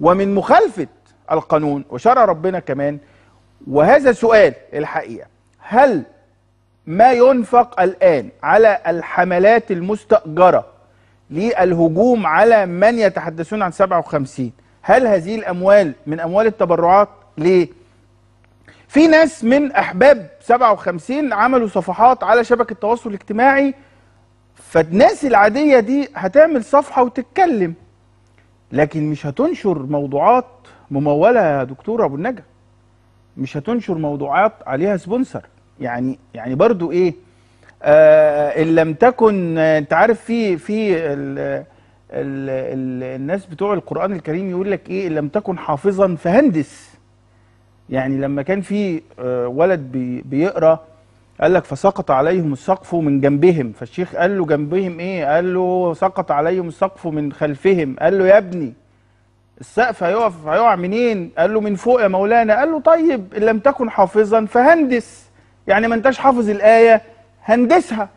ومن مخالفة القانون وشرع ربنا كمان وهذا سؤال الحقيقة هل ما ينفق الآن على الحملات المستأجرة للهجوم على من يتحدثون عن 57 هل هذه الأموال من أموال التبرعات ليه؟ في ناس من أحباب 57 عملوا صفحات على شبكة التواصل الاجتماعي فالناس العادية دي هتعمل صفحة وتتكلم لكن مش هتنشر موضوعات مموله يا دكتور ابو النجا مش هتنشر موضوعات عليها سبونسر يعني يعني برضو ايه آه ان لم تكن انت عارف في في الـ الـ الـ الناس بتوع القران الكريم يقول لك ايه ان لم تكن حافظا فهندس يعني لما كان في آه، ولد بيقرا قال لك فسقط عليهم السقف من جنبهم فالشيخ قال له جنبهم ايه قال له سقط عليهم السقف من خلفهم قال له يا ابني السقف هيقف هيقع منين قال له من فوق يا مولانا قال له طيب ان لم تكن حافظا فهندس يعني ما انتش حافظ الايه هندسها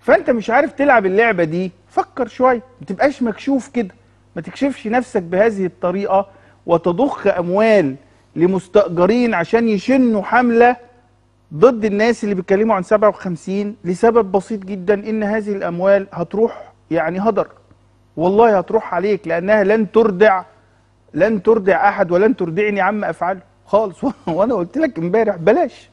فانت مش عارف تلعب اللعبه دي فكر شويه ما تبقاش مكشوف كده ما تكشفش نفسك بهذه الطريقه وتضخ اموال لمستاجرين عشان يشنوا حمله ضد الناس اللي بيتكلموا عن 57 لسبب بسيط جدا ان هذه الاموال هتروح يعني هدر والله هتروح عليك لانها لن تردع لن تردع احد ولن تردعني عما افعله خالص وانا قلت لك امبارح بلاش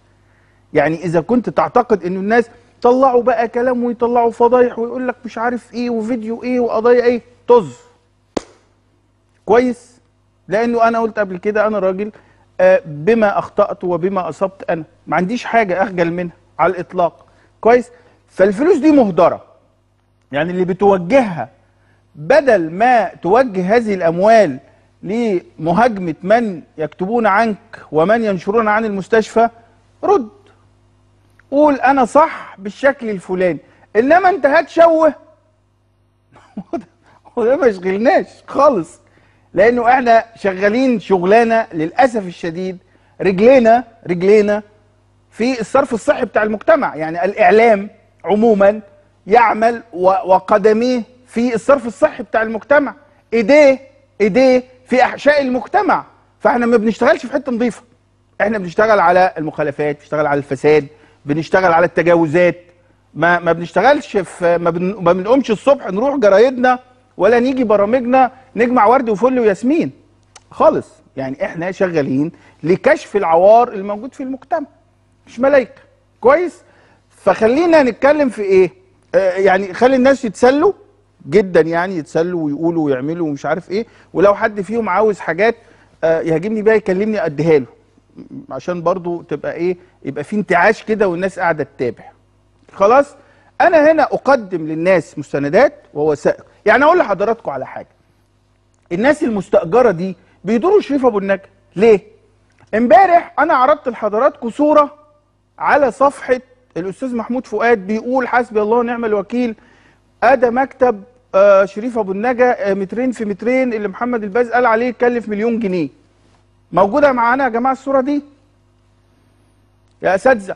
يعني اذا كنت تعتقد ان الناس طلعوا بقى كلام ويطلعوا فضايح ويقول لك مش عارف ايه وفيديو ايه وقضايا ايه طز كويس لانه انا قلت قبل كده انا راجل آه، بما اخطات وبما اصبت انا ما عنديش حاجه اخجل منها على الاطلاق كويس فالفلوس دي مهدره يعني اللي بتوجهها بدل ما توجه هذه الاموال لمهاجمه من يكتبون عنك ومن ينشرون عن المستشفى رد قول انا صح بالشكل الفلاني انما انت هتشوه وده ما يشغلناش خالص لانه احنا شغالين شغلانه للاسف الشديد رجلينا رجلينا في الصرف الصحي بتاع المجتمع يعني الاعلام عموما يعمل وقدميه في الصرف الصحي بتاع المجتمع ايديه ايديه في احشاء المجتمع فاحنا ما بنشتغلش في حته نظيفه احنا بنشتغل على المخالفات بنشتغل على الفساد بنشتغل على التجاوزات ما ما بنشتغلش في ما, ما بنقومش الصبح نروح جرايدنا ولا نيجي برامجنا نجمع ورد وفل وياسمين خالص يعني احنا شغالين لكشف العوار الموجود في المجتمع مش ملايكه كويس فخلينا نتكلم في ايه آه يعني خلي الناس يتسلوا جدا يعني يتسلوا ويقولوا ويعملوا ومش عارف ايه ولو حد فيهم عاوز حاجات آه يهاجمني بيها يكلمني اديها له عشان برضو تبقى ايه يبقى في انتعاش كده والناس قاعده تتابع خلاص انا هنا اقدم للناس مستندات ووثائق يعني اقول لحضراتكم على حاجه الناس المستاجره دي بيدوروا شريف ابو النجا ليه امبارح انا عرضت لحضراتكم صوره على صفحه الاستاذ محمود فؤاد بيقول حسبي الله ونعم الوكيل ادى مكتب آه، شريف ابو النجا آه، مترين في مترين اللي محمد الباز قال عليه يكلف مليون جنيه موجوده معانا يا جماعه الصوره دي يا اساتذه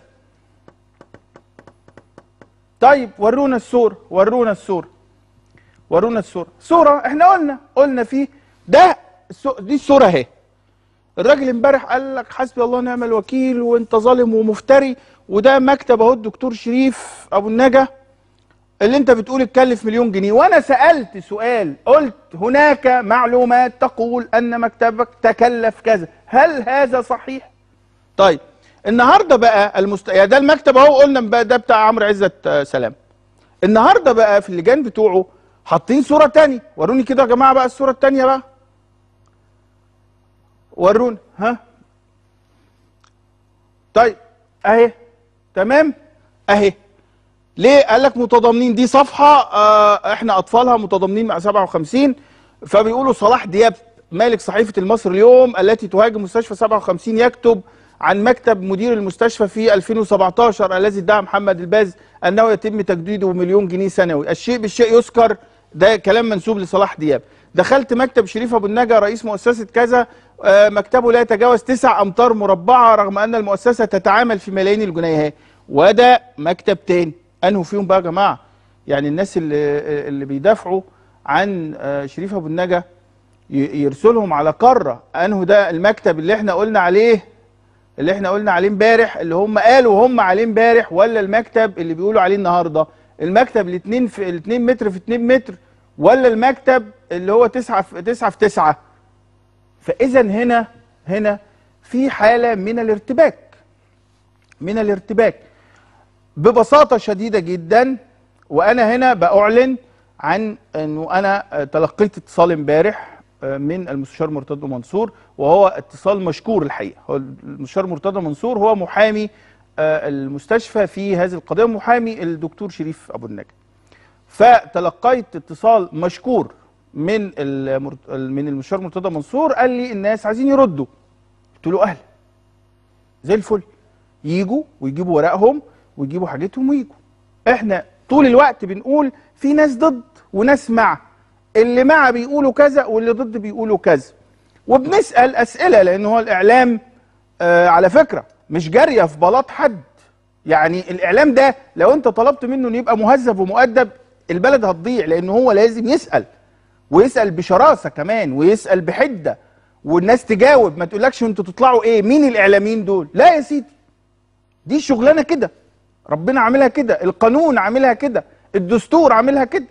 طيب ورونا الصوره ورونا الصوره ورونا الصوره صوره احنا قلنا قلنا فيه ده دي الصوره اهي الراجل امبارح قال لك حسبي الله ونعم الوكيل وانت ظالم ومفتري وده مكتب اهو الدكتور شريف ابو النجا اللي انت بتقول اتكلف مليون جنيه وانا سالت سؤال قلت هناك معلومات تقول ان مكتبك تكلف كذا هل هذا صحيح طيب النهارده بقى المست... يعني ده المكتب اهو قلنا ده بتاع عمرو عزت آه، سلام النهارده بقى في اللجان بتوعه حاطين صوره تانية وروني كده يا جماعه بقى الصوره التانية بقى وروني ها طيب اهي تمام اهي ليه قال لك متضامنين دي صفحه آه احنا اطفالها متضامنين مع 57 فبيقولوا صلاح دياب مالك صحيفه المصري اليوم التي تهاجم مستشفى 57 يكتب عن مكتب مدير المستشفى في 2017 الذي ادعى محمد الباز أنه يتم تجديده مليون جنيه سنوي الشيء بالشيء يذكر ده كلام منسوب لصلاح دياب دخلت مكتب شريف ابو النجا رئيس مؤسسه كذا آه، مكتبه لا يتجاوز 9 امتار مربعه رغم ان المؤسسه تتعامل في ملايين الجنيهات وده مكتب تاني انه فيهم بقى يا جماعه يعني الناس اللي اللي بيدافعوا عن آه، شريف ابو النجا يرسلهم على قاره انه ده المكتب اللي احنا قلنا عليه اللي احنا قلنا عليه امبارح اللي هم قالوا هم عليه امبارح ولا المكتب اللي بيقولوا عليه النهارده المكتب ال 2 في 2 متر في 2 متر ولا المكتب اللي هو 9 في 9 في 9 فاذا هنا هنا في حاله من الارتباك من الارتباك ببساطه شديده جدا وانا هنا باعلن عن انه انا تلقيت اتصال امبارح من المستشار مرتضى منصور وهو اتصال مشكور الحقيقه هو المستشار مرتضى منصور هو محامي آه، المستشفى في هذه القضيه محامي الدكتور شريف ابو النجا فتلقيت اتصال مشكور من من المستشار مرتضى منصور قال لي الناس عايزين يردوا قلت له اهلا زي الفل يجوا ويجيبوا ورقهم ويجيبوا حاجتهم ويجوا احنا طول الوقت بنقول في ناس ضد وناس مع اللي مع بيقولوا كذا واللي ضد بيقولوا كذا وبنسال اسئله لان هو الاعلام آه على فكره مش جاريه في بلاط حد يعني الاعلام ده لو انت طلبت منه انه يبقى مهذب ومؤدب البلد هتضيع لان هو لازم يسال ويسال بشراسه كمان ويسال بحده والناس تجاوب ما تقولكش انتوا تطلعوا ايه مين الاعلاميين دول لا يا سيدي دي شغلانه كده ربنا عاملها كده القانون عاملها كده الدستور عاملها كده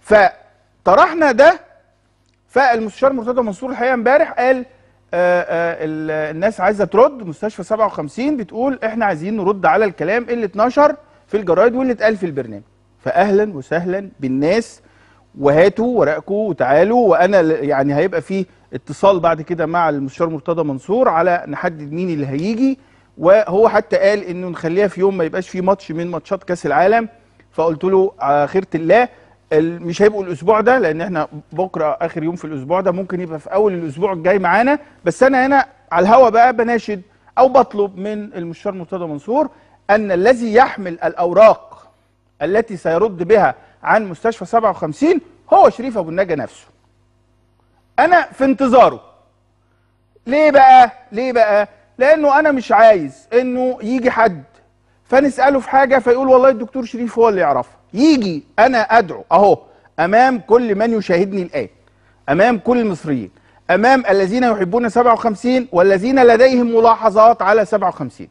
ف طرحنا ده فالمستشار مرتضى منصور الحقيقه امبارح قال آآ آه، آآ آه، الناس عايزه ترد مستشفى 57 بتقول احنا عايزين نرد على الكلام اللي اتنشر في الجرايد واللي اتقال في البرنامج فاهلا وسهلا بالناس وهاتوا ورقكم وتعالوا وانا يعني هيبقى في اتصال بعد كده مع المستشار مرتضى منصور على نحدد مين اللي هيجي وهو حتى قال انه نخليها في يوم ما يبقاش في ماتش من ماتشات كاس العالم فقلت له على آه، خيره الله مش هيبقوا الاسبوع ده لان احنا بكره اخر يوم في الاسبوع ده ممكن يبقى في اول الاسبوع الجاي معانا بس انا هنا على الهوا بقى بناشد او بطلب من المستشار مرتضى منصور ان الذي يحمل الاوراق التي سيرد بها عن مستشفى 57 هو شريف ابو النجا نفسه انا في انتظاره ليه بقى ليه بقى لانه انا مش عايز انه يجي حد فنساله في حاجه فيقول والله الدكتور شريف هو اللي يعرفها يجي انا ادعو اهو امام كل من يشاهدني الان امام كل المصريين امام الذين يحبون 57 والذين لديهم ملاحظات على 57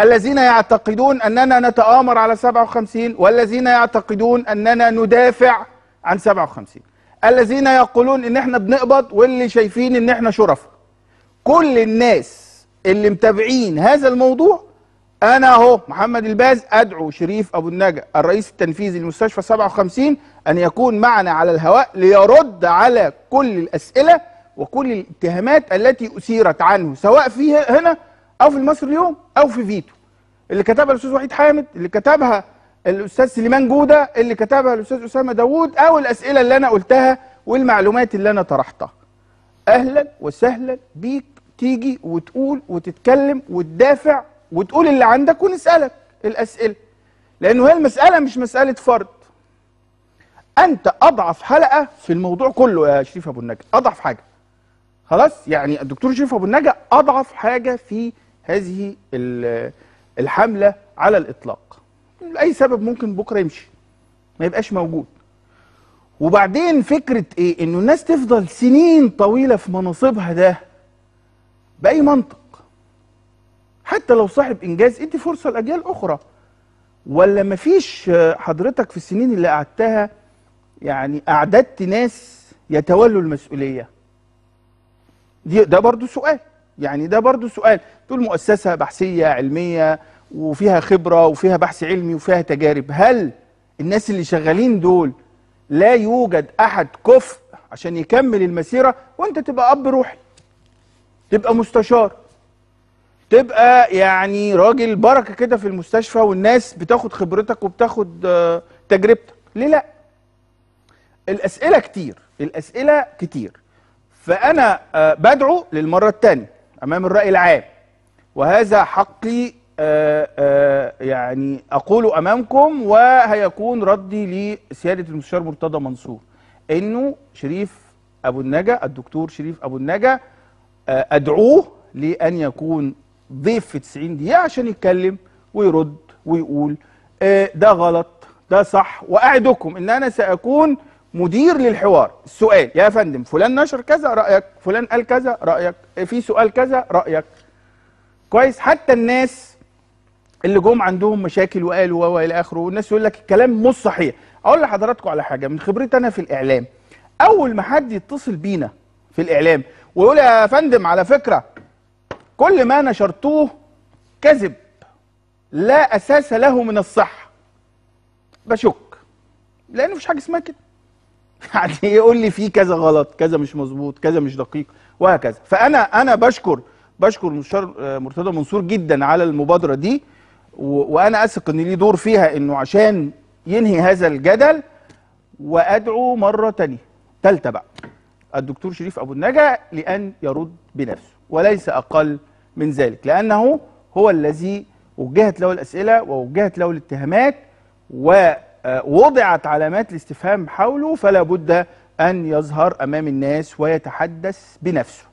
الذين يعتقدون اننا نتآمر على 57 والذين يعتقدون اننا ندافع عن 57 الذين يقولون ان احنا بنقبض واللي شايفين ان احنا شرف كل الناس اللي متابعين هذا الموضوع انا اهو محمد الباز ادعو شريف ابو النجا الرئيس التنفيذي لمستشفى 57 ان يكون معنا على الهواء ليرد على كل الاسئله وكل الاتهامات التي اثيرت عنه سواء في هنا او في المصري اليوم او في فيتو اللي كتبها الاستاذ وحيد حامد اللي كتبها الاستاذ سليمان جوده اللي كتبها الاستاذ اسامه داوود او الاسئله اللي انا قلتها والمعلومات اللي انا طرحتها اهلا وسهلا بيك تيجي وتقول وتتكلم وتدافع وتقول اللي عندك ونسالك الاسئله لانه هي المساله مش مساله فرد انت اضعف حلقه في الموضوع كله يا شريف ابو النجا اضعف حاجه خلاص يعني الدكتور شريف ابو النجا اضعف حاجه في هذه الحمله على الاطلاق لاي سبب ممكن بكره يمشي ما يبقاش موجود وبعدين فكره ايه انه الناس تفضل سنين طويله في مناصبها ده باي منطق حتى لو صاحب انجاز ادي فرصه لاجيال اخرى ولا مفيش آه، حضرتك في السنين اللي قعدتها يعني اعددت ناس يتولوا المسؤوليه دي ده برضو سؤال يعني ده برضو سؤال تقول مؤسسه بحثيه علميه وفيها خبره وفيها بحث علمي وفيها تجارب هل الناس اللي شغالين دول لا يوجد احد كفء عشان يكمل المسيره وانت تبقى اب روحي تبقى مستشار تبقى يعني راجل بركه كده في المستشفى والناس بتاخد خبرتك وبتاخد آه، تجربتك ليه لا الاسئله كتير الاسئله كتير فانا آه، بدعو للمره الثانيه امام الراي العام وهذا حقي آه، يعني اقوله امامكم وهيكون ردي لسياده المستشار مرتضى منصور انه شريف ابو النجا الدكتور شريف ابو النجا ادعوه لان يكون ضيف في 90 دقيقه عشان يتكلم ويرد ويقول آه، ده غلط ده صح واعدكم ان انا ساكون مدير للحوار السؤال يا فندم فلان نشر كذا رايك فلان قال كذا رايك آه، في سؤال كذا رايك كويس حتى الناس اللي جم عندهم مشاكل وقالوا و إلى اخره والناس يقول لك الكلام مش صحيح اقول لحضراتكم على حاجه من خبرتي انا في الاعلام اول ما حد يتصل بينا في الاعلام ويقول يا فندم على فكره كل ما نشرتوه كذب لا أساس له من الصحة بشك لانه مفيش حاجة اسمها كده يعني يقول لي في كذا غلط كذا مش مظبوط كذا مش دقيق وهكذا فأنا أنا بشكر بشكر مستشار مرتضى منصور جدا على المبادرة دي وأنا أثق إن ليه دور فيها إنه عشان ينهي هذا الجدل وأدعو مرة تانية ثالثه بقى الدكتور شريف أبو النجا لأن يرد بنفسه وليس أقل من ذلك لأنه هو الذي وجهت له الأسئلة ووجهت له الاتهامات آه، ووضعت علامات الاستفهام حوله فلا بد أن يظهر أمام الناس ويتحدث بنفسه